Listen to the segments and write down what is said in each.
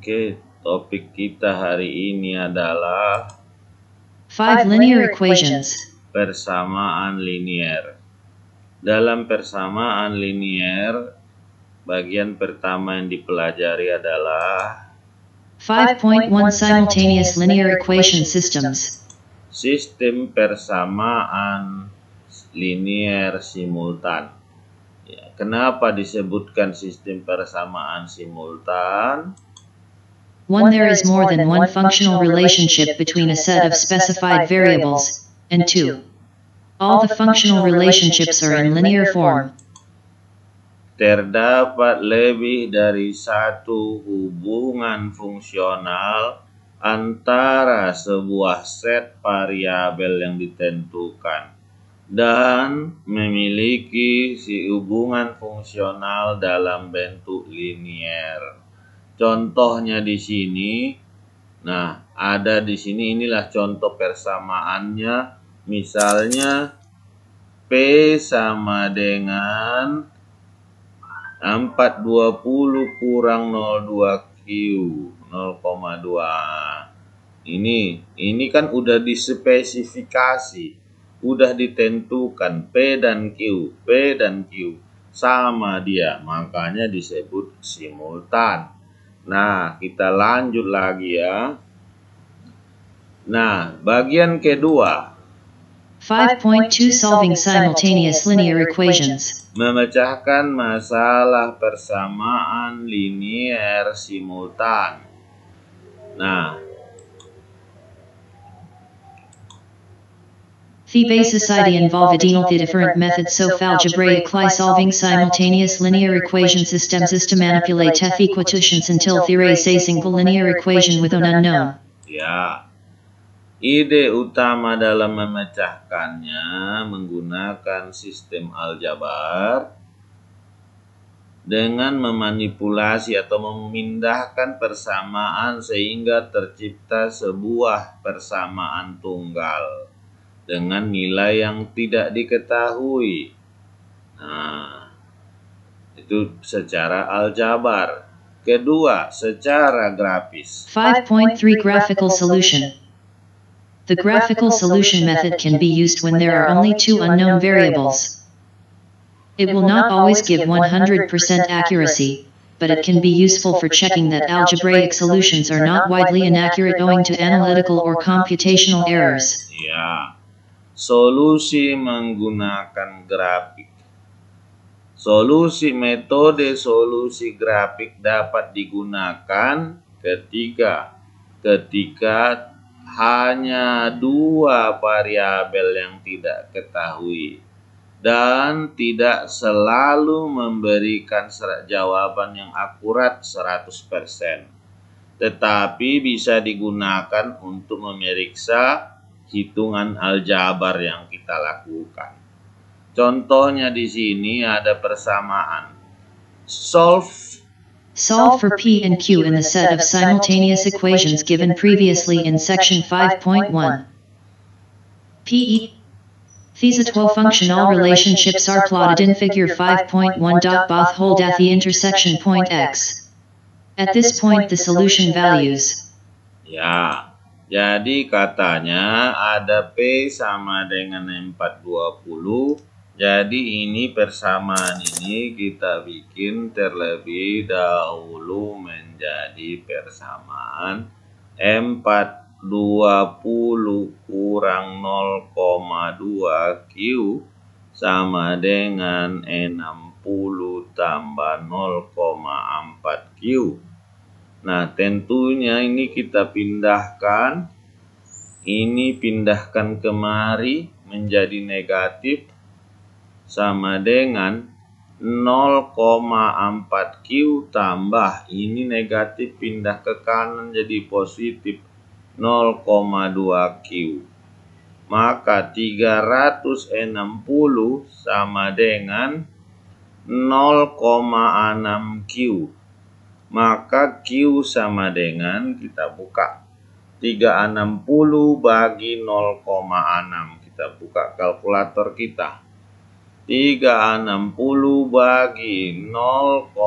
Oke, topik kita hari ini adalah Five linear equations persamaan linier. Dalam persamaan linier, bagian pertama yang dipelajari adalah 5.1 simultaneous linear equation systems. Sistem persamaan linier simultan. Ya, kenapa disebutkan sistem persamaan simultan? One, there is more than one functional relationship between a set of specified variables, and two, all the functional relationships are in linear form. Terdapat lebih dari satu hubungan fungsional antara sebuah set variabel yang ditentukan dan memiliki si hubungan fungsional dalam bentuk linier. Contohnya di sini. Nah, ada di sini inilah contoh persamaannya. Misalnya P sama dengan 420 kurang 02Q 0,2. Ini ini kan udah dispesifikasi, udah ditentukan P dan Q, P dan Q sama dia, makanya disebut simultan. Nah, kita lanjut lagi ya. Nah, bagian kedua. 5.2 Solving Simultaneous Linear Equations Memecahkan masalah persamaan linier simultan Nah, Fee-based society involvedinal the different methods so algebraic solving simultaneous linear equation system system manipulate f equations until theory a single linear equation with an unknown. Ya. Ide utama dalam memecahkannya menggunakan sistem aljabar dengan memanipulasi atau memindahkan persamaan sehingga tercipta sebuah persamaan tunggal. dengan nilai yang tidak diketahui. Nah, itu secara aljabar. Kedua, secara grafis. 5.3 graphical solution. The graphical solution method can be used when there are only two unknown variables. It will not always give 100% accuracy, but it can be useful for checking that algebraic solutions are not widely inaccurate owing to analytical or computational errors. Yeah. solusi menggunakan grafik. Solusi metode solusi grafik dapat digunakan ketika ketika hanya dua variabel yang tidak ketahui dan tidak selalu memberikan jawaban yang akurat 100%. Tetapi bisa digunakan untuk memeriksa hitungan aljabar yang kita lakukan. Contohnya di sini ada persamaan. Solve Solve for P and Q in the set of simultaneous equations given previously in section 5.1. PE e. These functional relationships are plotted in figure 5.1. Both hold at the intersection point X. At this point the solution values. Yeah. Jadi katanya ada P sama dengan 420. Jadi ini persamaan ini kita bikin terlebih dahulu menjadi persamaan 420 kurang 0,2 Q sama dengan E60 tambah 0,4 Q. Nah, tentunya ini kita pindahkan. Ini pindahkan kemari menjadi negatif sama dengan 0,4Q tambah. Ini negatif pindah ke kanan jadi positif 0,2Q. Maka 360 sama dengan 0,6Q maka Q sama dengan kita buka 360 bagi 0,6 kita buka kalkulator kita 360 bagi 0,6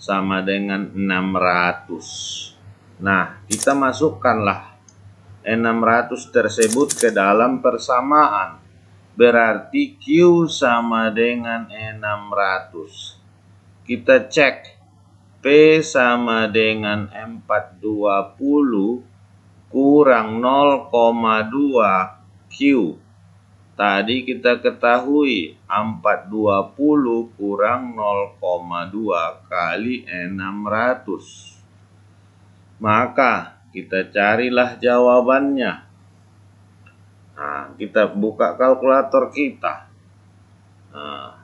sama dengan 600 nah kita masukkanlah 600 tersebut ke dalam persamaan berarti Q sama dengan 600 kita cek P sama dengan 420 kurang 0,2 Q. Tadi kita ketahui 420 kurang 0,2 kali 600 Maka kita carilah jawabannya. Nah, kita buka kalkulator kita. Nah,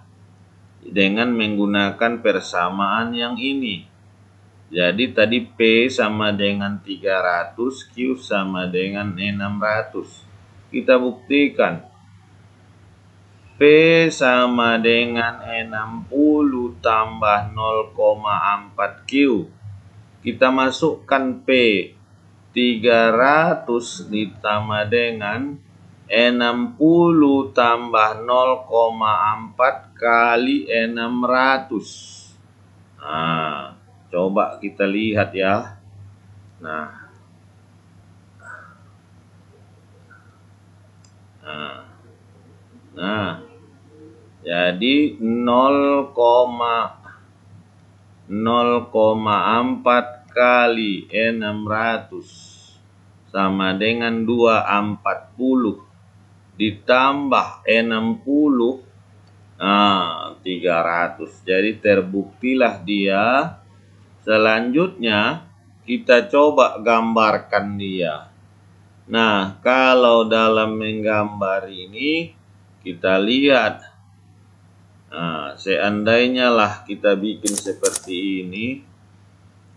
dengan menggunakan persamaan yang ini. Jadi tadi P sama dengan 300, Q sama dengan 600. Kita buktikan. P sama dengan 60 tambah 0,4 Q. Kita masukkan P 300 ditambah dengan 60 tambah 0,4 kali 600. Nah, coba kita lihat ya. Nah. Nah. Nah. Jadi 0,4 kali 600 sama dengan 240 ditambah 60 nah, 300 jadi terbuktilah dia selanjutnya kita coba gambarkan dia nah kalau dalam menggambar ini kita lihat nah, seandainya lah kita bikin seperti ini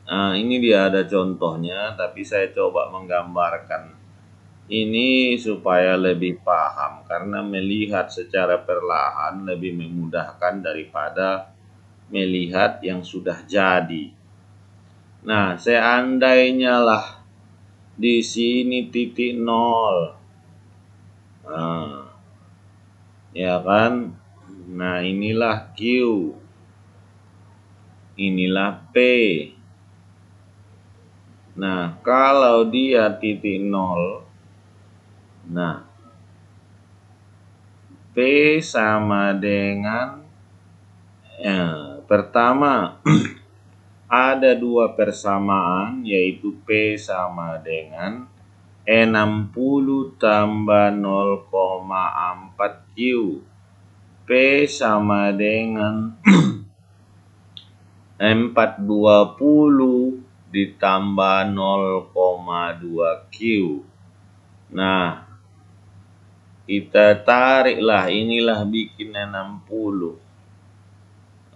nah, ini dia ada contohnya tapi saya coba menggambarkan ini supaya lebih paham karena melihat secara perlahan lebih memudahkan daripada melihat yang sudah jadi. Nah, seandainya lah di sini titik nol. Nah, ya kan? Nah, inilah Q. Inilah P. Nah, kalau dia titik nol, Nah, P sama dengan eh, pertama ada dua persamaan yaitu P sama dengan 60 tambah 0,4 Q P sama dengan 420 ditambah 0,2 Q Nah, kita tariklah inilah bikin 60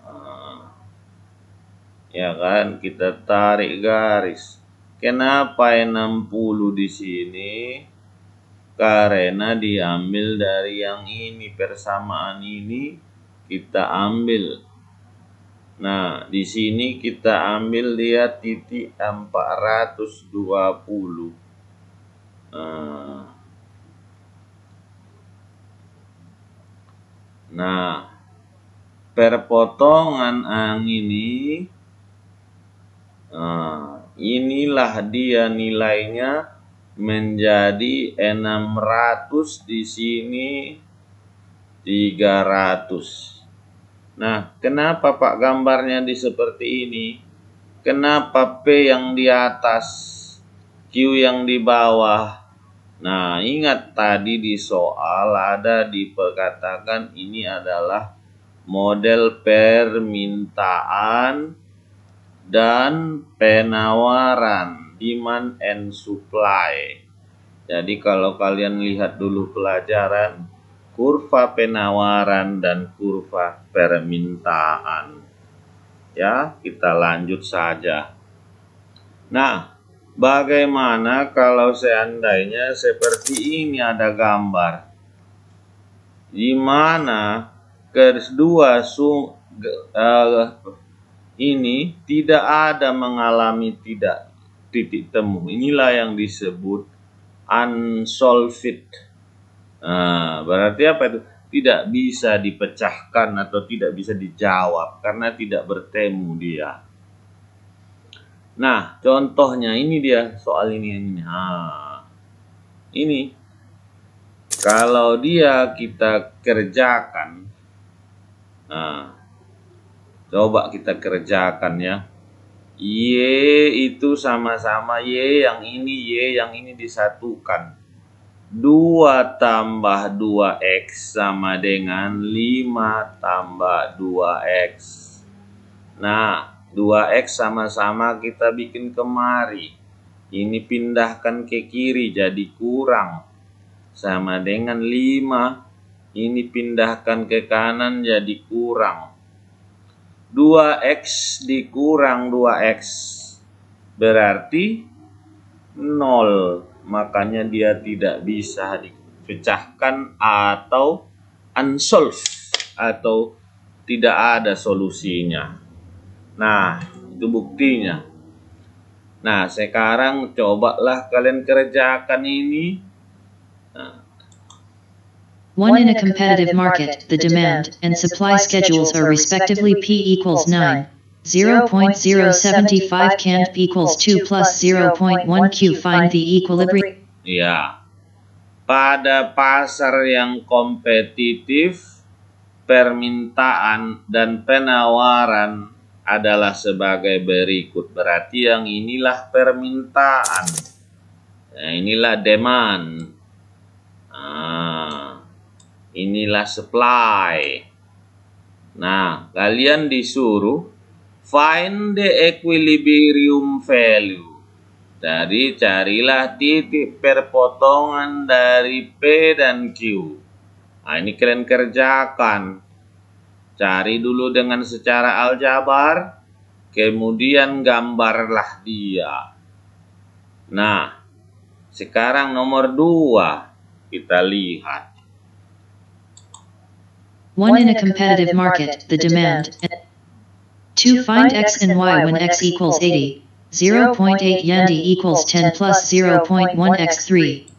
ah, ya kan kita tarik garis kenapa 60 di sini karena diambil dari yang ini persamaan ini kita ambil nah di sini kita ambil dia titik 420 nah Nah, perpotongan angin ini nah, inilah dia nilainya menjadi 600 di sini 300. Nah, kenapa Pak gambarnya di seperti ini? Kenapa P yang di atas, Q yang di bawah, Nah, ingat tadi di soal ada diperkatakan ini adalah model permintaan dan penawaran, demand and supply. Jadi kalau kalian lihat dulu pelajaran kurva penawaran dan kurva permintaan. Ya, kita lanjut saja. Nah, Bagaimana kalau seandainya seperti ini ada gambar di mana kedua sung, uh, ini tidak ada mengalami tidak titik temu. Inilah yang disebut unsolved. Uh, berarti apa itu? Tidak bisa dipecahkan atau tidak bisa dijawab karena tidak bertemu dia. Nah, contohnya ini dia soal ini ini. Nah, ini kalau dia kita kerjakan, nah, coba kita kerjakan ya. Y itu sama-sama Y yang ini, Y yang ini disatukan. 2 tambah 2X sama dengan 5 tambah 2X. Nah, 2x sama-sama kita bikin kemari. Ini pindahkan ke kiri jadi kurang. Sama dengan 5. Ini pindahkan ke kanan jadi kurang. 2x dikurang 2x. Berarti 0. Makanya dia tidak bisa dipecahkan atau unsolved atau tidak ada solusinya. Nah, itu buktinya. Nah, sekarang cobalah kalian kerjakan ini. Nah. One in a competitive market, the demand and supply schedules are respectively P equals 9, 0.075 cant P equals 2 plus 0.1 Q find the equilibrium. Ya, pada pasar yang kompetitif, permintaan dan penawaran adalah sebagai berikut. Berarti yang inilah permintaan. Nah, inilah demand. Nah, inilah supply. Nah, kalian disuruh find the equilibrium value. Jadi carilah titik perpotongan dari P dan Q. Nah, ini kalian kerjakan. Cari dulu dengan secara aljabar, kemudian gambarlah dia. Nah, sekarang nomor dua kita lihat. One in a competitive market, the demand. Two find x and y when x equals 80. 0.8 Yandi equals 10 plus 0.1 x3.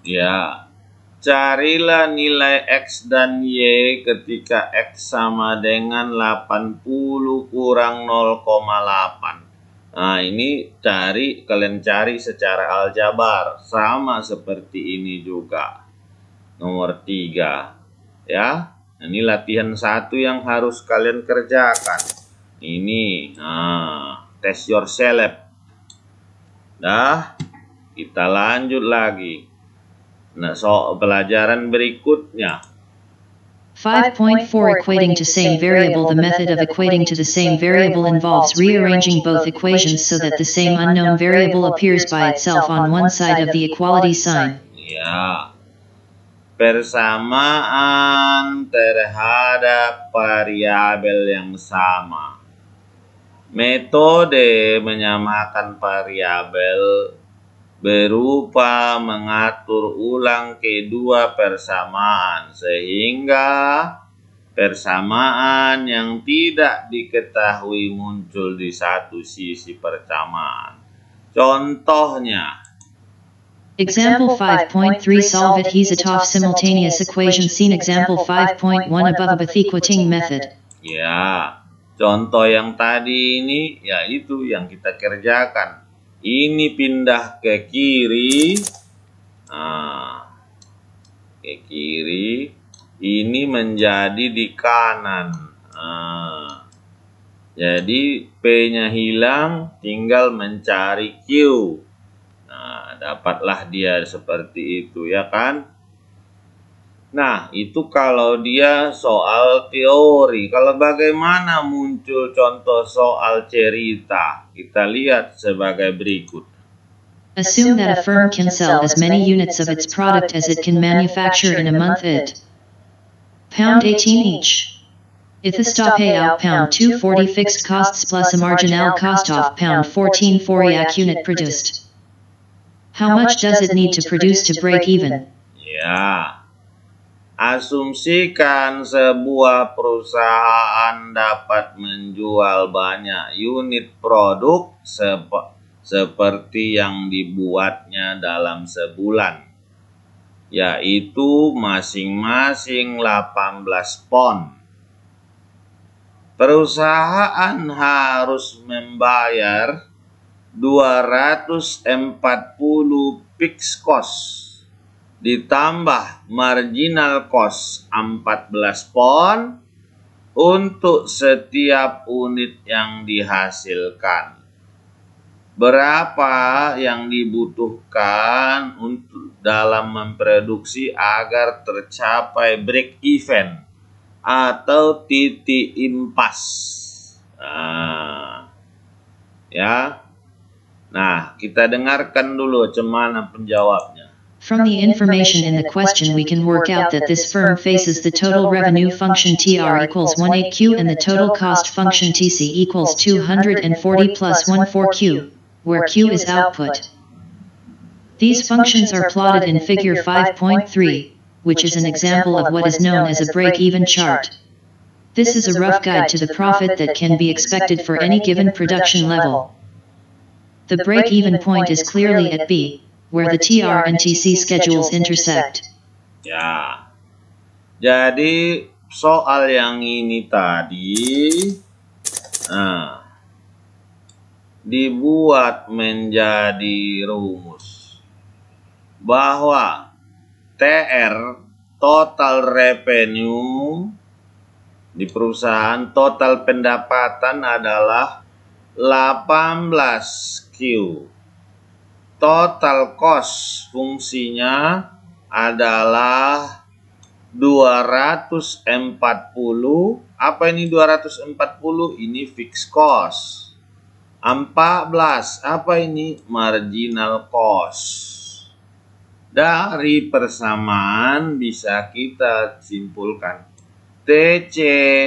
Ya, Carilah nilai X dan Y ketika X sama dengan 80 kurang 0,8. Nah ini cari, kalian cari secara aljabar. Sama seperti ini juga. Nomor 3. Ya, ini latihan satu yang harus kalian kerjakan. Ini, nah, test yourself. Nah Dah, kita lanjut lagi. Nah, so pelajaran berikutnya. 5.4 Equating to same variable The method of equating to the same variable involves rearranging both equations so that the same unknown variable appears by itself on one side of the equality sign. Ya. Persamaan terhadap variabel yang sama. Metode menyamakan variabel berupa mengatur ulang kedua persamaan sehingga persamaan yang tidak diketahui muncul di satu sisi persamaan. Contohnya Example 5.3 solve it Hezatov simultaneous equation seen example 5.1 above a equating method. Ya, contoh yang tadi ini yaitu yang kita kerjakan ini pindah ke kiri nah, ke kiri ini menjadi di kanan nah, jadi P nya hilang tinggal mencari Q nah dapatlah dia seperti itu ya kan Nah, itu kalau dia soal teori. Kalau bagaimana muncul contoh soal cerita? Kita lihat sebagai berikut. Assume that a firm can sell as many units of its product as it can manufacture in a month It pound 18 each. If Ithista payout pound 240 fixed costs plus a marginal cost of pound 14 for yak unit produced. How much does it need to produce to break even? Yeah. Asumsikan sebuah perusahaan dapat menjual banyak unit produk sep seperti yang dibuatnya dalam sebulan, yaitu masing-masing 18 pon. Perusahaan harus membayar 240 fixed cost ditambah marginal cost 14 pon untuk setiap unit yang dihasilkan. Berapa yang dibutuhkan untuk dalam memproduksi agar tercapai break even atau titik impas? Nah, ya. Nah, kita dengarkan dulu cemana penjawabnya. From the information in the question we can work out that this firm faces the total revenue function TR equals 18Q and the total cost function TC equals 240 plus 14Q, where Q is output. These functions are plotted in figure 5.3, which is an example of what is known as a break-even chart. This is a rough guide to the profit that can be expected for any given production level. The break-even point is clearly at B, where the TR and TC schedules intersect. Ya. Jadi soal yang ini tadi nah, dibuat menjadi rumus bahwa TR total revenue di perusahaan total pendapatan adalah 18Q total cost fungsinya adalah 240 apa ini 240 ini fixed cost 14 apa ini marginal cost dari persamaan bisa kita simpulkan TC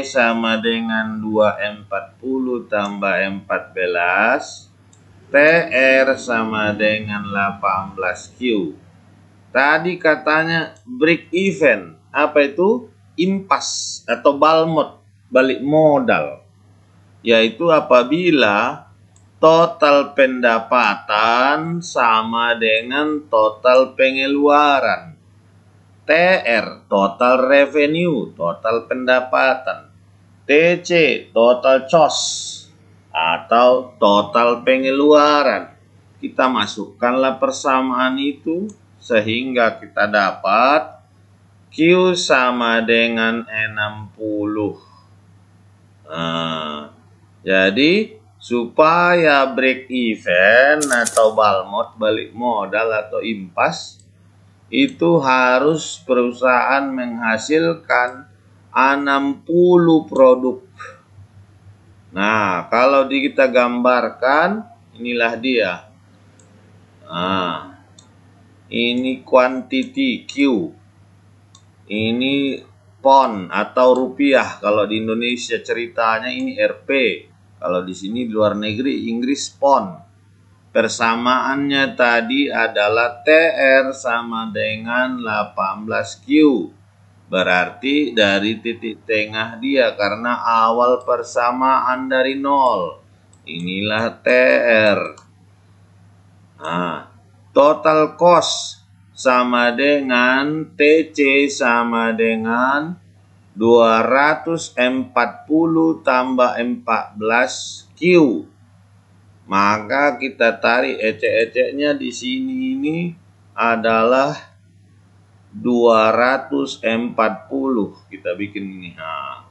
sama dengan 240 tambah 14 TR sama dengan 18Q. Tadi katanya break even. Apa itu? Impas atau balmod, balik modal. Yaitu apabila total pendapatan sama dengan total pengeluaran. TR, total revenue, total pendapatan. TC, total cost atau total pengeluaran. Kita masukkanlah persamaan itu sehingga kita dapat Q sama dengan 60. Nah, jadi supaya break even atau balmot balik modal atau impas itu harus perusahaan menghasilkan 60 produk Nah, kalau di kita gambarkan, inilah dia. Nah, ini quantity Q. Ini pon atau rupiah. Kalau di Indonesia ceritanya ini RP. Kalau di sini di luar negeri Inggris pon. Persamaannya tadi adalah TR sama dengan 18Q. Berarti dari titik tengah dia karena awal persamaan dari nol. Inilah TR. Nah, total cost sama dengan TC sama dengan 240 tambah 14 Q. Maka kita tarik ecek-eceknya di sini ini adalah 240 kita bikin ini ha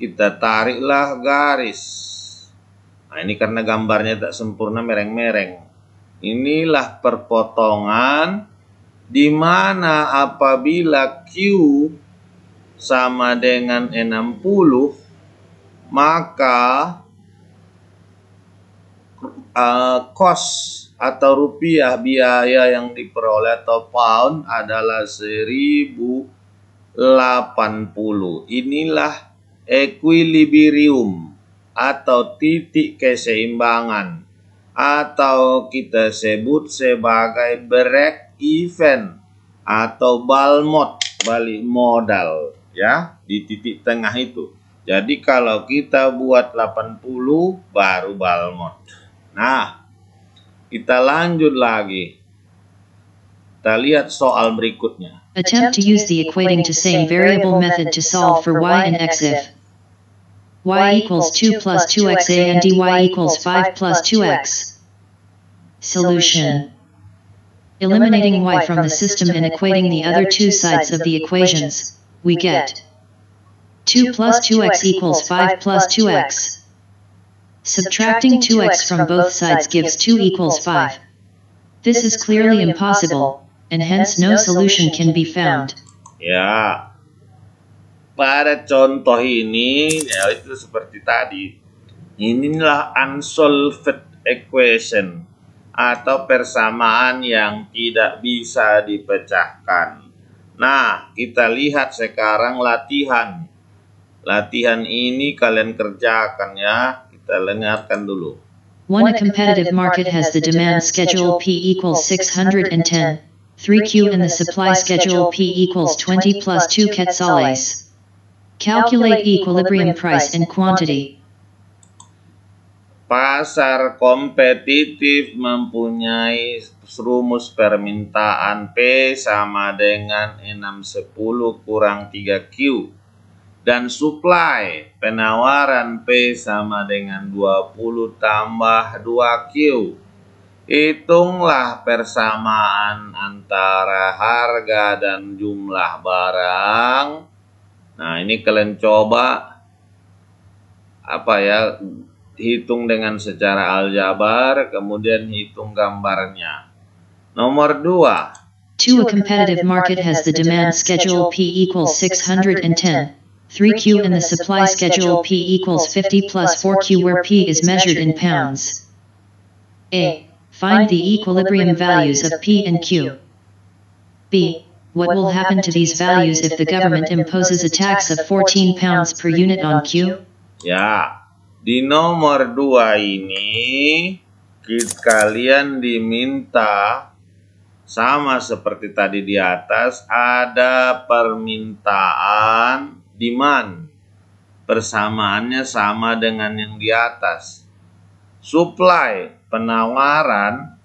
kita tariklah garis nah ini karena gambarnya tak sempurna mereng-mereng inilah perpotongan dimana apabila Q sama dengan 60 maka uh, kos atau rupiah biaya yang diperoleh atau pound adalah 1080. Inilah equilibrium atau titik keseimbangan atau kita sebut sebagai break even atau balmod balik modal ya di titik tengah itu. Jadi kalau kita buat 80 baru balmod Nah, kita lanjut lagi. Kita lihat soal berikutnya. Attempt to use the equating to same variable method to solve for y and x if y equals 2 plus 2x and dy equals 5 plus 2x. Solution. Eliminating y from the system and equating the other two sides of the equations, we get 2 plus 2x equals 5 plus 2x. Subtracting 2x from both sides gives 2 equals 5. This is clearly impossible, and hence no solution can be found. Ya, pada contoh ini, ya itu seperti tadi. Inilah unsolved equation atau persamaan yang tidak bisa dipecahkan. Nah, kita lihat sekarang latihan. Latihan ini kalian kerjakan ya. Kita dengarkan dulu. One, a competitive market has the demand schedule P equals 610, 3Q and the supply schedule P equals 20 plus 2 quetzales. Calculate equilibrium price and quantity. Pasar kompetitif mempunyai rumus permintaan P sama dengan 610 kurang 3Q dan supply penawaran P sama dengan 20 tambah 2Q. Hitunglah persamaan antara harga dan jumlah barang. Nah, ini kalian coba apa ya? Hitung dengan secara aljabar, kemudian hitung gambarnya. Nomor 2. To a competitive market has the demand schedule P equals 610. 3Q in the supply schedule P equals 50 plus 4Q where P is measured in pounds. A. Find the equilibrium values of P and Q. B. What will happen to these values if the government imposes a tax of 14 pounds per unit on Q? Yeah, di nomor 2 ini kalian diminta sama seperti tadi di atas ada permintaan Diman persamaannya sama dengan yang di atas. Supply penawaran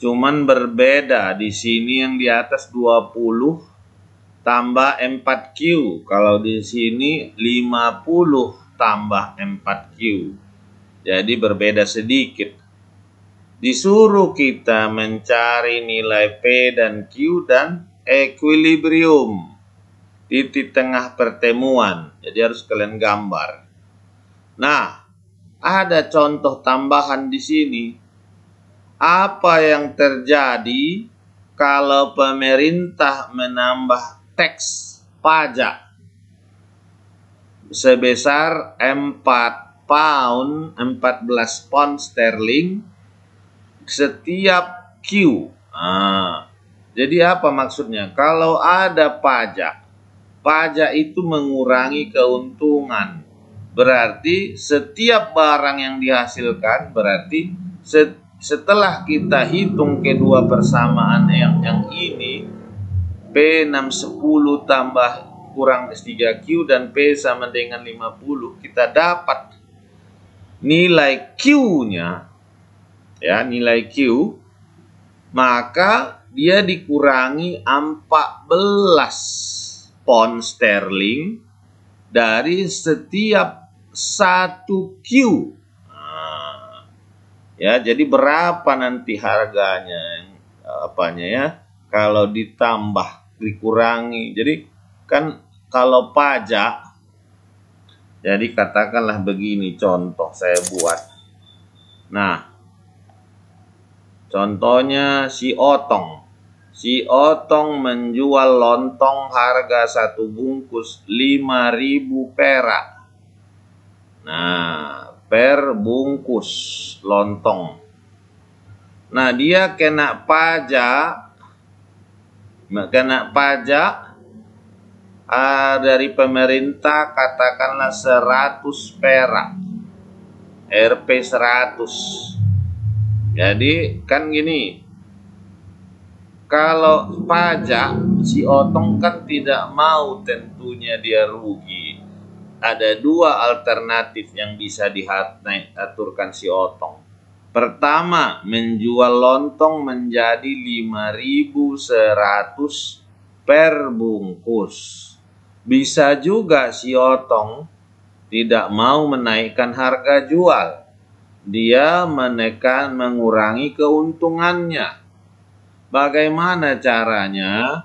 cuman berbeda di sini yang di atas 20 tambah 4Q. Kalau di sini 50 tambah 4Q. Jadi berbeda sedikit. Disuruh kita mencari nilai P dan Q dan equilibrium titik tengah pertemuan. Jadi harus kalian gambar. Nah, ada contoh tambahan di sini. Apa yang terjadi kalau pemerintah menambah teks pajak sebesar 4 pound 14 pound sterling setiap Q. Nah, jadi apa maksudnya? Kalau ada pajak pajak itu mengurangi keuntungan. Berarti setiap barang yang dihasilkan berarti setelah kita hitung kedua persamaan yang yang ini P610 tambah kurang 3Q dan P sama dengan 50 kita dapat nilai Q-nya ya nilai Q maka dia dikurangi 14 pound sterling dari setiap satu Q. Ah. ya, jadi berapa nanti harganya apanya ya? Kalau ditambah dikurangi. Jadi kan kalau pajak jadi katakanlah begini contoh saya buat. Nah, contohnya si Otong. Si Otong menjual lontong harga satu bungkus 5000 perak. Nah, per bungkus lontong. Nah, dia kena pajak kena pajak uh, dari pemerintah katakanlah 100 perak. RP 100. Jadi kan gini, kalau pajak si otong kan tidak mau tentunya dia rugi ada dua alternatif yang bisa diaturkan si otong pertama menjual lontong menjadi 5100 per bungkus bisa juga si otong tidak mau menaikkan harga jual dia menekan mengurangi keuntungannya Bagaimana caranya?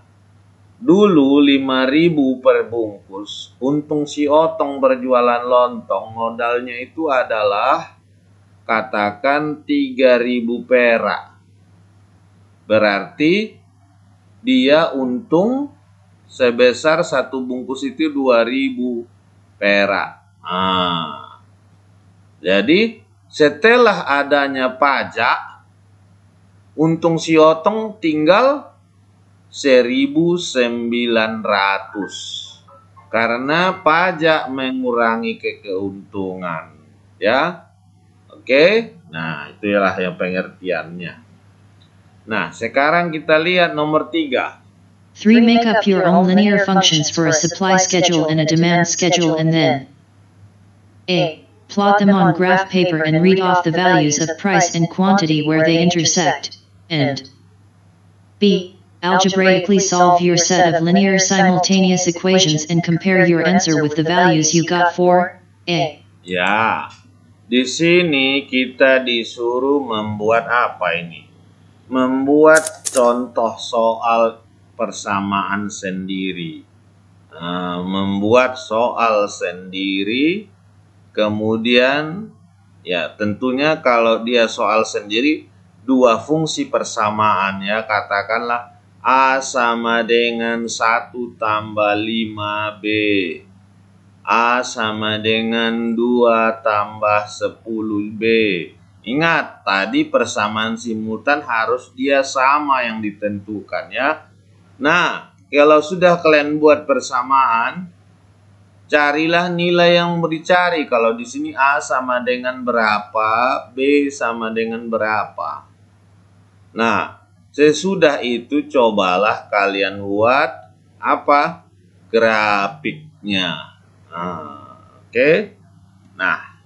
Dulu 5000 per bungkus, untung si Otong berjualan lontong, modalnya itu adalah katakan 3000 perak. Berarti dia untung sebesar satu bungkus itu 2000 perak. Nah, jadi setelah adanya pajak untung si Otong tinggal 1900 karena pajak mengurangi ke keuntungan ya oke nah itulah yang pengertiannya nah sekarang kita lihat nomor tiga 3 make up your own linear functions for a supply schedule and a demand schedule and then A. Plot them on graph paper and read off the values of price and quantity where they intersect and b. Algebraically solve your set of linear simultaneous equations and compare your answer with the values you got for a. Ya, di sini kita disuruh membuat apa ini? Membuat contoh soal persamaan sendiri. Uh, membuat soal sendiri, kemudian ya tentunya kalau dia soal sendiri dua fungsi persamaan ya katakanlah A sama dengan 1 tambah 5B A sama dengan 2 tambah 10B Ingat tadi persamaan simultan harus dia sama yang ditentukan ya Nah kalau sudah kalian buat persamaan carilah nilai yang dicari. Kalau di sini A sama dengan berapa, B sama dengan berapa. Nah, sesudah itu cobalah kalian buat apa? Grafiknya. Nah, Oke. Okay? Nah,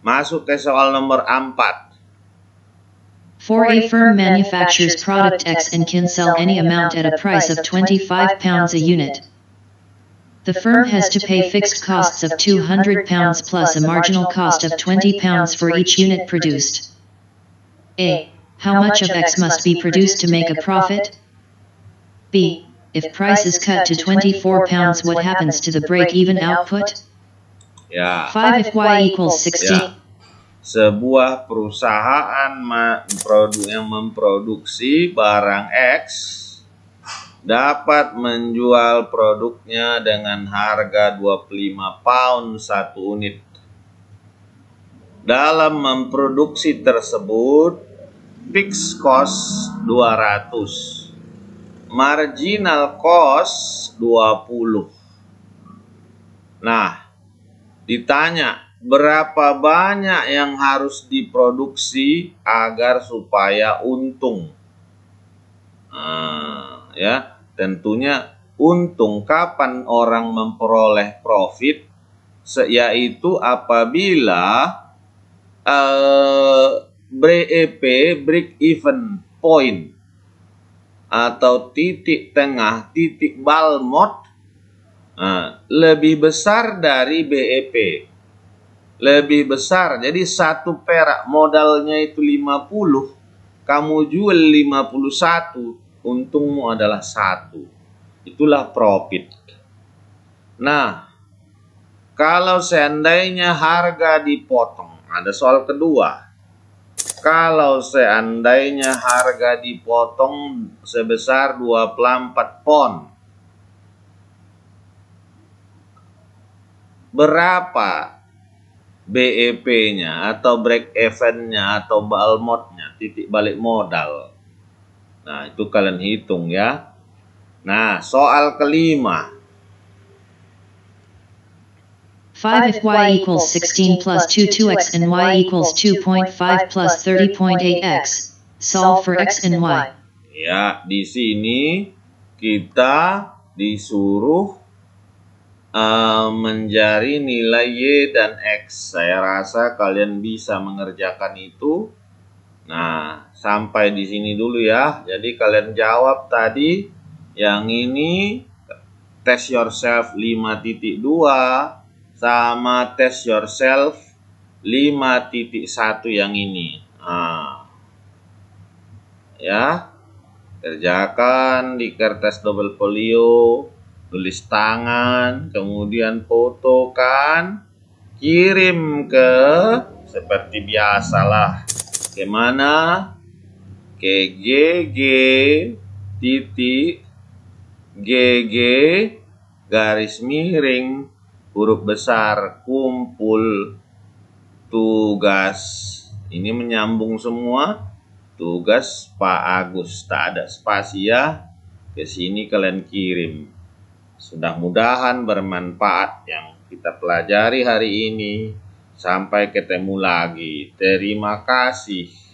masuk ke soal nomor 4. For a firm manufactures product X and can sell any amount at a price of 25 pounds a unit. The firm has to pay fixed costs of 200 pounds plus a marginal cost of 20 pounds for each unit produced. A. How much of X must be produced to make a profit? B. If price is cut to 24 pounds, what happens to the break-even output? 5 if Y equals 60. Sebuah perusahaan yang memproduksi barang X dapat menjual produknya dengan harga 25 pound satu unit. Dalam memproduksi tersebut, fixed cost 200 marginal cost 20 nah ditanya berapa banyak yang harus diproduksi agar supaya untung nah, ya tentunya untung kapan orang memperoleh profit yaitu apabila eh, BEP eh, break even point atau titik tengah titik balmot nah, lebih besar dari BEP lebih besar jadi satu perak modalnya itu 50 kamu jual 51 untungmu adalah satu itulah profit nah kalau seandainya harga dipotong ada soal kedua kalau seandainya harga dipotong sebesar 24 pon, berapa BEP-nya atau break event nya atau balmod-nya titik balik modal. Nah, itu kalian hitung ya. Nah, soal kelima. 5 if y equals 16 plus 2 2x and y equals 2.5 plus 30.8x. Solve for x and y. Ya, di sini kita disuruh uh, mencari nilai Y dan X. Saya rasa kalian bisa mengerjakan itu. Nah, sampai di sini dulu ya. Jadi kalian jawab tadi yang ini test yourself 5.2 sama test yourself 5.1 yang ini. Nah, ya, kerjakan di kertas double folio, tulis tangan, kemudian fotokan, kirim ke seperti biasalah. Kemana? Ke GG titik GG garis miring huruf besar kumpul tugas ini menyambung semua tugas Pak Agus tak ada spasia ke sini kalian kirim mudah-mudahan bermanfaat yang kita pelajari hari ini sampai ketemu lagi terima kasih